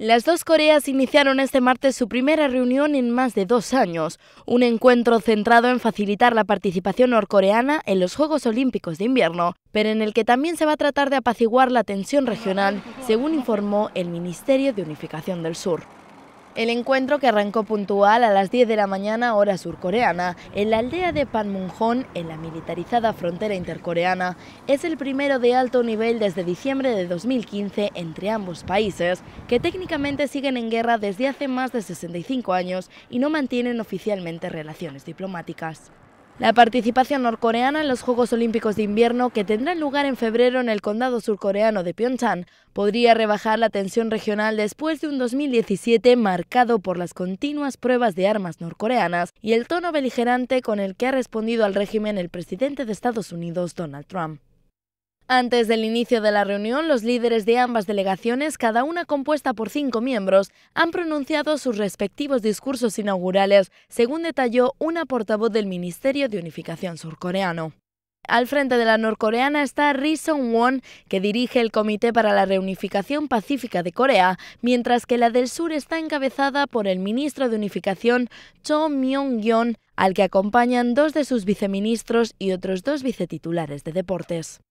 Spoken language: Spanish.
Las dos Coreas iniciaron este martes su primera reunión en más de dos años, un encuentro centrado en facilitar la participación norcoreana en los Juegos Olímpicos de Invierno, pero en el que también se va a tratar de apaciguar la tensión regional, según informó el Ministerio de Unificación del Sur. El encuentro que arrancó puntual a las 10 de la mañana hora surcoreana en la aldea de Panmunjom en la militarizada frontera intercoreana es el primero de alto nivel desde diciembre de 2015 entre ambos países que técnicamente siguen en guerra desde hace más de 65 años y no mantienen oficialmente relaciones diplomáticas. La participación norcoreana en los Juegos Olímpicos de Invierno, que tendrán lugar en febrero en el condado surcoreano de Pyeongchang, podría rebajar la tensión regional después de un 2017 marcado por las continuas pruebas de armas norcoreanas y el tono beligerante con el que ha respondido al régimen el presidente de Estados Unidos, Donald Trump. Antes del inicio de la reunión, los líderes de ambas delegaciones, cada una compuesta por cinco miembros, han pronunciado sus respectivos discursos inaugurales, según detalló una portavoz del Ministerio de Unificación surcoreano. Al frente de la norcoreana está Ri Song-won, que dirige el Comité para la Reunificación Pacífica de Corea, mientras que la del sur está encabezada por el ministro de Unificación Cho Myung-gyon, al que acompañan dos de sus viceministros y otros dos vicetitulares de deportes.